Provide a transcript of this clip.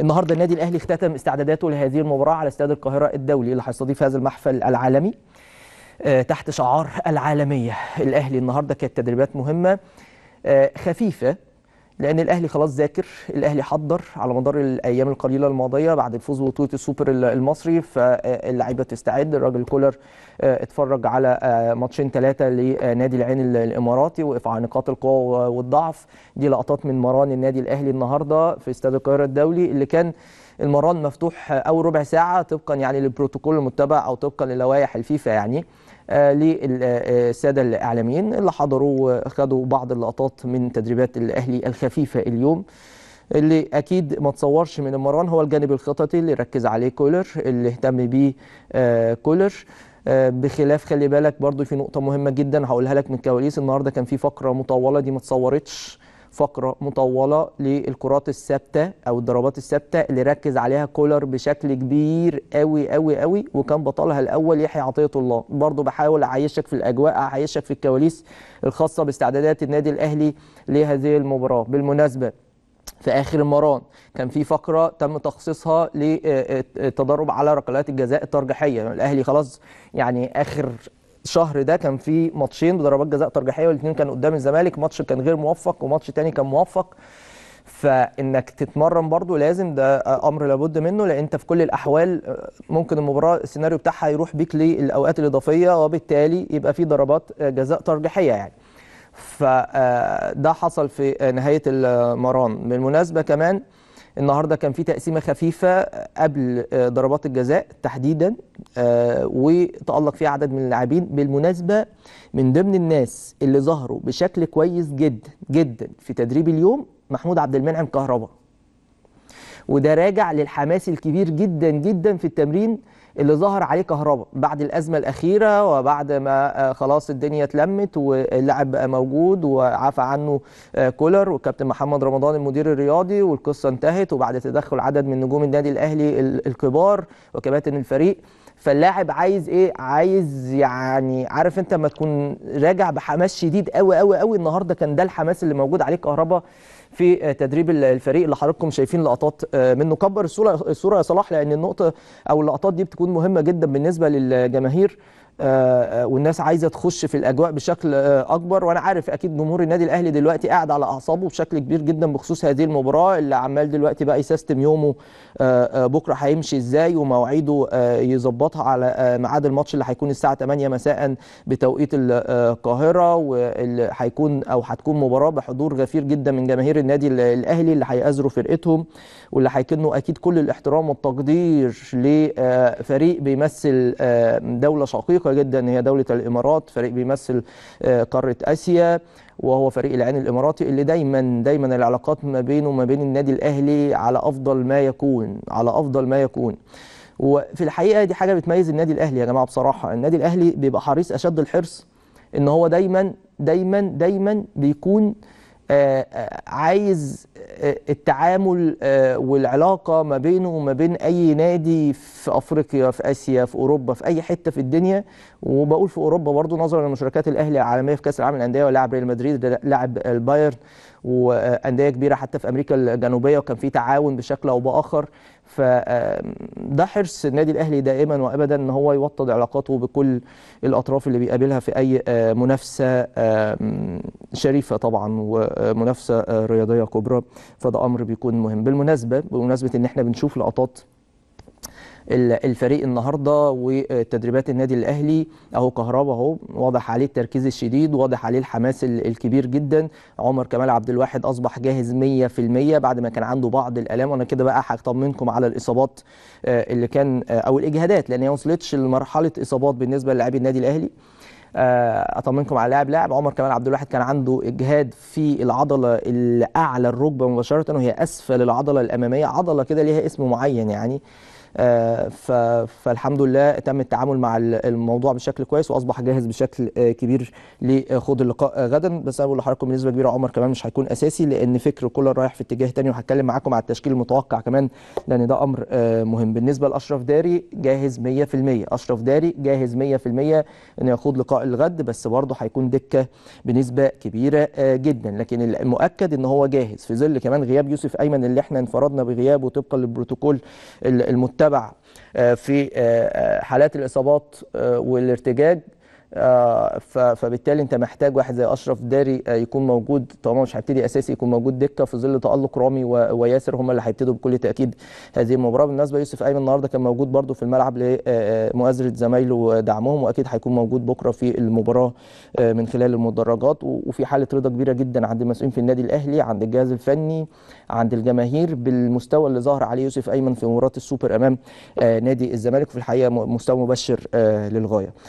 النهارده النادي الاهلي اختتم استعداداته لهذه المباراه على استاد القاهره الدولي اللي هيستضيف هذا المحفل العالمي آه، تحت شعار العالميه الاهلي النهارده كانت تدريبات مهمه آه، خفيفه لان الاهلي خلاص ذاكر الاهلي حضر على مدار الايام القليله الماضيه بعد الفوز ببطوله السوبر المصري فاللعيبه تستعد الراجل كولر آه، اتفرج على آه، ماتشين ثلاثه لنادي العين الاماراتي وقف على نقاط القوه والضعف دي لقطات من مران النادي الاهلي النهارده في استاد القاهره الدولي اللي كان المران مفتوح آه، اول ربع ساعه طبقا يعني للبروتوكول المتبع او طبقا للوائح الفيفا يعني آه، للساده الاعلاميين اللي حضروا وخدوا بعض اللقطات من تدريبات الاهلي الخفيفه اليوم اللي اكيد ما تصورش من المران هو الجانب الخططي اللي ركز عليه كولر اللي اهتم بيه آه، كولر آه، بخلاف خلي بالك برضو في نقطه مهمه جدا هقولها لك من الكواليس النهارده كان في فقره مطوله دي ما اتصورتش فقره مطوله للكرات الثابته او الضربات الثابته اللي ركز عليها كولر بشكل كبير قوي قوي قوي وكان بطلها الاول يحيى عطيه الله برضو بحاول اعيشك في الاجواء اعيشك في الكواليس الخاصه باستعدادات النادي الاهلي لهذه المباراه بالمناسبه في اخر المران كان في فقره تم تخصيصها للتدرب آه، آه، آه، على ركلات الجزاء الترجيحيه يعني الاهلي خلاص يعني اخر الشهر ده كان فيه ماتشين بضربات جزاء ترجيحيه والاثنين كانوا قدام الزمالك ماتش كان غير موفق وماتش تاني كان موفق فانك تتمرن برضو لازم ده امر لابد منه لان انت في كل الاحوال آه، ممكن المباراه السيناريو بتاعها يروح بيك للاوقات الاضافيه وبالتالي يبقى في ضربات آه، جزاء ترجيحيه يعني فده آه، حصل في نهايه المران بالمناسبه كمان النهارده كان في تقسيمه خفيفه قبل آه، ضربات الجزاء تحديدا آه، وتالق فيها عدد من اللاعبين بالمناسبه من ضمن الناس اللي ظهروا بشكل كويس جدا جدا في تدريب اليوم محمود عبد المنعم كهربا وده راجع للحماس الكبير جدا جدا في التمرين اللي ظهر عليه كهرباء بعد الازمه الاخيره وبعد ما آه، خلاص الدنيا اتلمت واللاعب بقى موجود وعفى عنه آه، كولر وكابتن محمد رمضان المدير الرياضي والقصه انتهت وبعد تدخل عدد من نجوم النادي الاهلي الكبار وكباتن الفريق فاللاعب عايز ايه عايز يعني عارف انت ما تكون راجع بحماس شديد قوي قوي قوي النهارده كان ده الحماس اللي موجود عليه كهربا في آه، تدريب الفريق اللي حضراتكم شايفين لقطات آه، منه كبر الصوره الصوره يا صلاح لان النقطه او اللقطات دي بتكون مهمه جدا بالنسبه للجماهير آه، آه، والناس عايزه تخش في الاجواء بشكل آه، اكبر وانا عارف اكيد جمهور النادي الاهلي دلوقتي قاعد على اعصابه بشكل كبير جدا بخصوص هذه المباراه اللي عمال دلوقتي بقى يسيستم يومه بكره هيمشي ازاي ومواعيده يظبطها على ميعاد الماتش اللي هيكون الساعه 8 مساء بتوقيت القاهره واللي هيكون او هتكون مباراه بحضور غفير جدا من جماهير النادي الاهلي اللي هيأزروا فرقتهم واللي هيكنوا اكيد كل الاحترام والتقدير لفريق بيمثل دوله شقيقه عميقه جدا هي دوله الامارات فريق بيمثل آه، قاره اسيا وهو فريق العين الاماراتي اللي دايما دايما العلاقات ما بينه وما بين النادي الاهلي على افضل ما يكون على افضل ما يكون وفي الحقيقه دي حاجه بتميز النادي الاهلي يا جماعه بصراحه النادي الاهلي بيبقى حريص اشد الحرص ان هو دايما دايما دايما بيكون آه، آه، عايز آه، التعامل والعلاقه ما بينه وما بين اي نادي في افريقيا في اسيا في اوروبا في اي حته في الدنيا وبقول في اوروبا برضو نظرا لمشاركات الاهلي العالميه في كاس العالم للانديه ولاعب ريال مدريد لاعب البايرن وانديه كبيره حتى في امريكا الجنوبيه وكان في تعاون بشكل او باخر فده حرص النادي الاهلي دائما وابدا ان هو يوطد علاقاته بكل الاطراف اللي بيقابلها في اي آه، منافسه شريفه طبعا ومنافسه آه، رياضيه كبرى فده امر بيكون مهم بالمناسبه بمناسبه ان احنا بنشوف لقطات الفريق النهارده وتدريبات النادي الاهلي اهو كهربا اهو واضح عليه التركيز الشديد واضح عليه الحماس الكبير جدا عمر كمال عبد الواحد اصبح جاهز 100% بعد ما كان عنده بعض الالام وانا كده بقى هطمنكم على الاصابات آه، اللي كان آه، او الاجهادات لان هي ما وصلتش لمرحله اصابات بالنسبه للاعبي النادي الاهلي آه، اطمنكم على لاعب لاعب عمر كمال عبد الواحد كان عنده اجهاد في العضله الاعلى الركبه مباشره وهي اسفل العضله الاماميه عضله كده ليها اسم معين يعني آه، فالحمد لله تم التعامل مع الموضوع بشكل كويس واصبح جاهز بشكل آه، كبير لخوض اللقاء غدا بس انا بقول لحضراتكم بنسبه كبيره عمر كمان مش هيكون اساسي لان فكر كولر رايح في اتجاه تاني وهتكلم معاكم على التشكيل المتوقع كمان لان ده امر آه، مهم بالنسبه لاشرف داري جاهز 100% اشرف داري جاهز 100% انه يخوض لقاء الغد بس برضه هيكون دكه بنسبه كبيره جدا لكن المؤكد ان هو جاهز في ظل كمان غياب يوسف ايمن اللي احنا انفردنا بغيابه طبقا للبروتوكول المتبع تتبع آه، في آه، آه، حالات الإصابات والارتجاج آه، فبالتالي انت محتاج واحد زي اشرف داري آه، يكون موجود طالما مش هيبتدي اساسي يكون موجود دكه في ظل تالق رامي وياسر هم اللي هيبتدوا بكل تاكيد هذه المباراه بالنسبه يوسف ايمن النهارده كان موجود برده في الملعب لمؤازره آه، زمايله ودعمهم واكيد هيكون موجود بكره في المباراه من خلال المدرجات وفي حاله رضا كبيره جدا عند المسؤولين في النادي الاهلي عند الجهاز الفني عند الجماهير بالمستوى اللي ظهر عليه يوسف ايمن في مباراه السوبر امام نادي الزمالك وفي الحقيقه مستوى مبشر للغايه